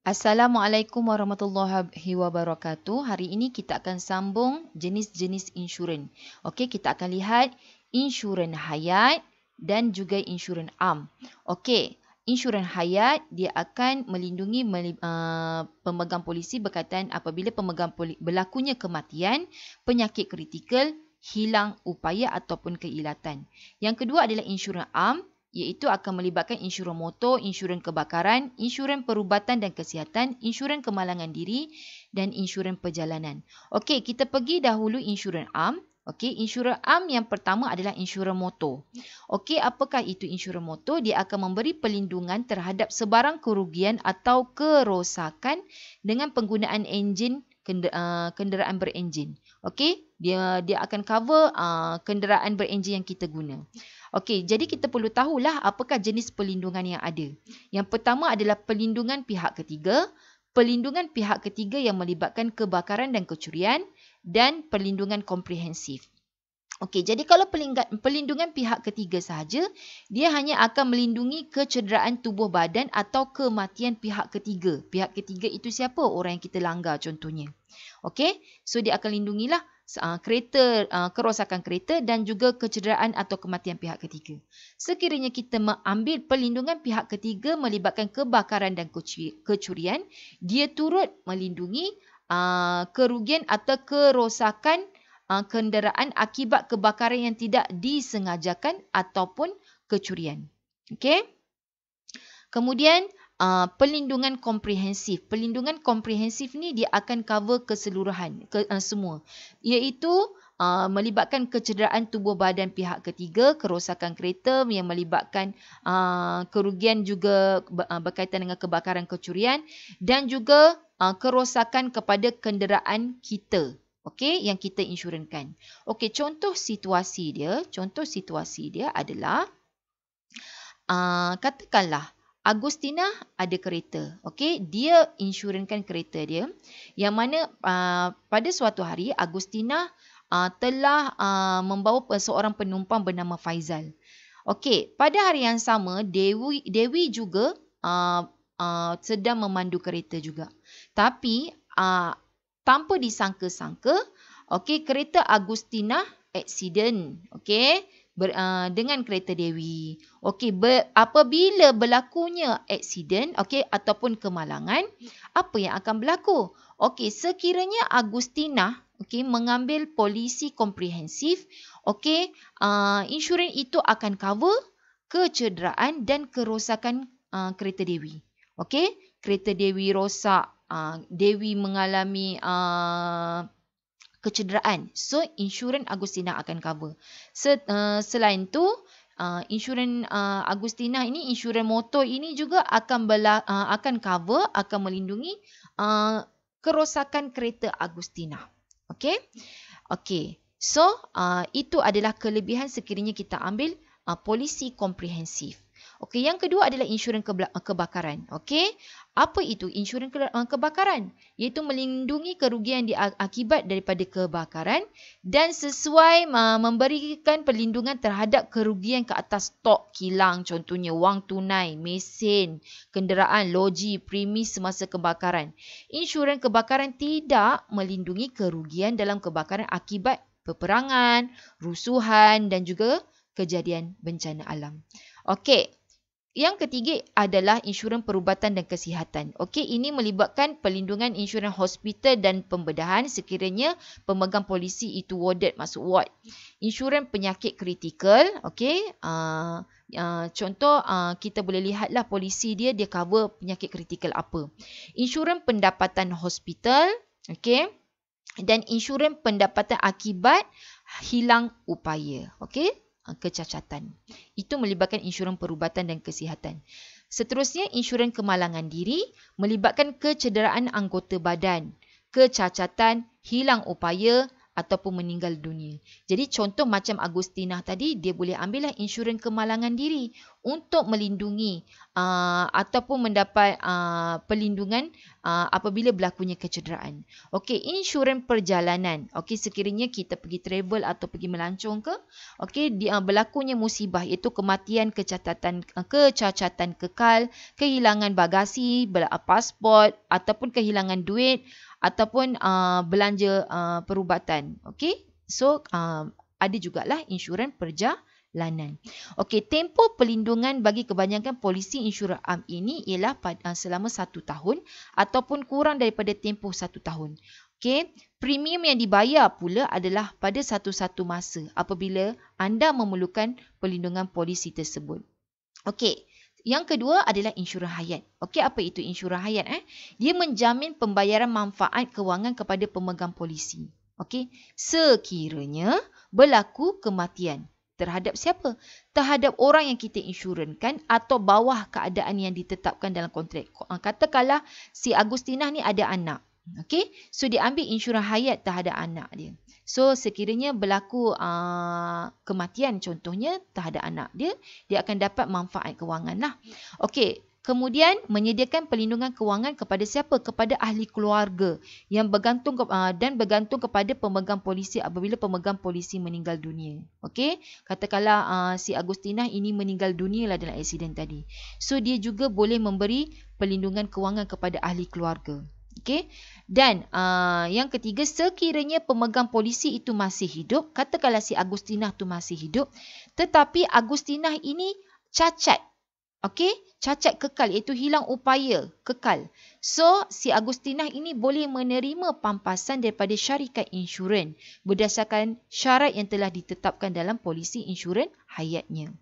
Assalamualaikum warahmatullahi wabarakatuh. Hari ini kita akan sambung jenis-jenis insurans. Okey, kita akan lihat insurans hayat dan juga insurans am. Okey, insurans hayat dia akan melindungi uh, pemegang polisi berkaitan apabila pemegang poli berlakunya kematian, penyakit kritikal, hilang upaya ataupun keilatan. Yang kedua adalah insurans am iaitu akan melibatkan insurans motor, insurans kebakaran, insurans perubatan dan kesihatan, insurans kemalangan diri dan insurans perjalanan. Okey, kita pergi dahulu insurans am. Okey, insurans am yang pertama adalah insurans motor. Okey, apakah itu insurans motor? Dia akan memberi pelindungan terhadap sebarang kerugian atau kerosakan dengan penggunaan enjin kendera- uh, kenderaan berenjin. Okey, dia dia akan cover uh, kenderaan berenjin yang kita guna. Okey, jadi kita perlu tahulah apakah jenis perlindungan yang ada. Yang pertama adalah perlindungan pihak ketiga, perlindungan pihak ketiga yang melibatkan kebakaran dan kecurian dan perlindungan komprehensif. Okey, jadi kalau pelindungan pihak ketiga sahaja, dia hanya akan melindungi kecederaan tubuh badan atau kematian pihak ketiga. Pihak ketiga itu siapa? Orang yang kita langgar contohnya. Okey, so dia akan lindungilah uh, kereta, uh, kerosakan kereta dan juga kecederaan atau kematian pihak ketiga. Sekiranya kita mengambil pelindungan pihak ketiga melibatkan kebakaran dan kecurian, dia turut melindungi uh, kerugian atau kerosakan Ah, kenderaan akibat kebakaran yang tidak disengajakan ataupun kecurian. Okey. Kemudian Uh, pelindungan komprehensif. Pelindungan komprehensif ni dia akan cover keseluruhan, ke, uh, semua. Iaitu uh, melibatkan kecederaan tubuh badan pihak ketiga, kerosakan kereta yang melibatkan uh, kerugian juga berkaitan dengan kebakaran kecurian dan juga uh, kerosakan kepada kenderaan kita okey yang kita insurankan. Okey, contoh situasi dia, contoh situasi dia adalah uh, katakanlah Agustina ada kereta, okey, dia insurankan kereta dia yang mana uh, pada suatu hari Agustina uh, telah uh, membawa seorang penumpang bernama Faizal. Okey, pada hari yang sama Dewi Dewi juga uh, uh, sedang memandu kereta juga. Tapi tanpa disangka-sangka, okey kereta Agustina eksiden. okey ber, uh, dengan kereta Dewi. Okey ber, apabila berlakunya eksiden. okey ataupun kemalangan, apa yang akan berlaku? Okey sekiranya Agustina okey mengambil polisi komprehensif, okey uh, insurans itu akan cover kecederaan dan kerosakan uh, kereta Dewi. Okey, kereta Dewi rosak Ah, Dewi mengalami ah, kecederaan. So insurans Agustina akan cover. Eh, selain tu ah, insurans Agustina ini insurans motor ini juga akan bela, akan cover akan melindungi kerosakan kereta Agustina. Okay? Okay. So, uh, itu adalah kelebihan sekiranya kita ambil uh, polisi komprehensif. Okey, yang kedua adalah insurans eh, kebakaran. Okey, apa itu insurans eh, kebakaran? Iaitu melindungi kerugian akibat daripada kebakaran dan sesuai memberikan perlindungan terhadap kerugian ke atas stok kilang contohnya wang tunai, mesin, kenderaan, loji, premis semasa kebakaran. Insurans kebakaran tidak melindungi kerugian dalam kebakaran akibat peperangan, rusuhan dan juga kejadian bencana alam. Okey, yang ketiga adalah insurans perubatan dan kesihatan. Okey, ini melibatkan pelindungan insurans hospital dan pembedahan sekiranya pemegang polisi itu warded masuk ward. Insurans penyakit kritikal, okey, uh, uh, contoh uh, kita boleh lihatlah polisi dia dia cover penyakit kritikal apa. Insurans pendapatan hospital, okey. Dan insurans pendapatan akibat hilang upaya. Okey. Eh, kecacatan. Itu melibatkan insurans perubatan dan kesihatan. Seterusnya, insurans kemalangan diri melibatkan kecederaan anggota badan, kecacatan, hilang upaya, ataupun meninggal dunia. Jadi contoh macam Agustina tadi, dia boleh ambillah insurans kemalangan diri untuk melindungi uh, ataupun mendapat uh, perlindungan uh, apabila berlakunya kecederaan. Okey, insurans perjalanan. Okey, sekiranya kita pergi travel atau pergi melancong ke, okey, uh, berlakunya musibah iaitu kematian, kecacatan, uh, kecacatan kekal, kehilangan bagasi, pasport ataupun kehilangan duit, ataupun uh, belanja uh, perubatan. Okey. So, uh, ada jugalah insurans perjalanan. Okey, tempoh pelindungan bagi kebanyakan polisi insurans am ini ialah pada, uh, selama satu tahun ataupun kurang daripada tempoh satu tahun. Okey, premium yang dibayar pula adalah pada satu-satu masa apabila anda memerlukan pelindungan polisi tersebut. Okey, yang kedua adalah insurans hayat. Okey, apa itu insurans hayat eh? Dia menjamin pembayaran manfaat kewangan kepada pemegang polisi. Okey, sekiranya berlaku kematian terhadap siapa? Terhadap orang yang kita insurankan atau bawah keadaan yang ditetapkan dalam kontrak. Ah, katakanlah si Agustinah ni ada anak. Okey. So dia ambil insurans hayat terhadap anak dia. So sekiranya berlaku uh, kematian contohnya terhadap anak dia, dia akan dapat manfaat kewangan lah. Okey. Kemudian menyediakan perlindungan kewangan kepada siapa? Kepada ahli keluarga yang bergantung ke, uh, dan bergantung kepada pemegang polisi apabila pemegang polisi meninggal dunia. Okey? Katakanlah uh, si Agustina ini meninggal dunia lah dalam insiden tadi. So dia juga boleh memberi perlindungan kewangan kepada ahli keluarga. Okey. Dan uh, yang ketiga, sekiranya pemegang polisi itu masih hidup, katakanlah si Agustina tu masih hidup, tetapi Agustina ini cacat. Okey, cacat kekal iaitu hilang upaya kekal. So, si Agustina ini boleh menerima pampasan daripada syarikat insurans berdasarkan syarat yang telah ditetapkan dalam polisi insurans hayatnya.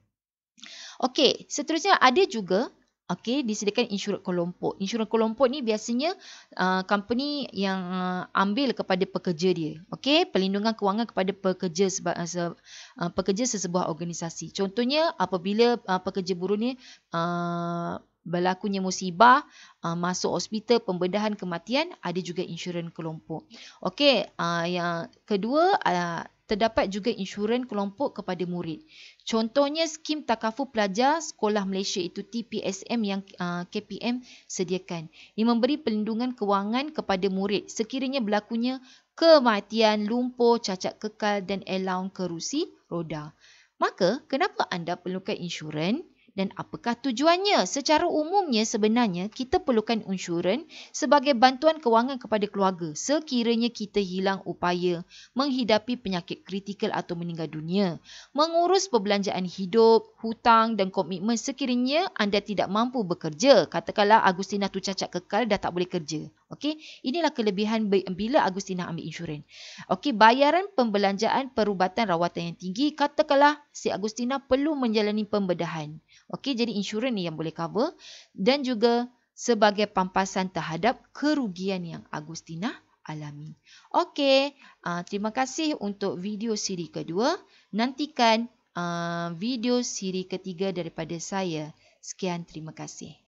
Okey, seterusnya ada juga Okey, disediakan insurans kelompok. Insurans kelompok ni biasanya uh, company yang uh, ambil kepada pekerja dia. Okey, pelindungan kewangan kepada pekerja seba, uh, se, uh, pekerja sesebuah organisasi. Contohnya, apabila uh, pekerja buruh ni uh, berlakunya musibah, uh, masuk hospital, pembedahan kematian, ada juga insurans kelompok. Okey, uh, yang kedua, uh, terdapat juga insurans kelompok kepada murid. Contohnya, skim takafu pelajar sekolah Malaysia itu TPSM yang uh, KPM sediakan. Ia memberi pelindungan kewangan kepada murid sekiranya berlakunya kematian, lumpuh, cacat kekal dan allowance kerusi roda. Maka, kenapa anda perlukan insurans? dan apakah tujuannya? Secara umumnya sebenarnya kita perlukan insurans sebagai bantuan kewangan kepada keluarga sekiranya kita hilang upaya menghidapi penyakit kritikal atau meninggal dunia. Mengurus perbelanjaan hidup, hutang dan komitmen sekiranya anda tidak mampu bekerja. Katakanlah Agustina tu cacat kekal dah tak boleh kerja. Okey, inilah kelebihan bila Agustina ambil insurans. Okey, bayaran pembelanjaan perubatan rawatan yang tinggi, katakanlah si Agustina perlu menjalani pembedahan. Okey, jadi insurans ni yang boleh cover dan juga sebagai pampasan terhadap kerugian yang Agustina alami. Okey, uh, terima kasih untuk video siri kedua. Nantikan uh, video siri ketiga daripada saya. Sekian, terima kasih.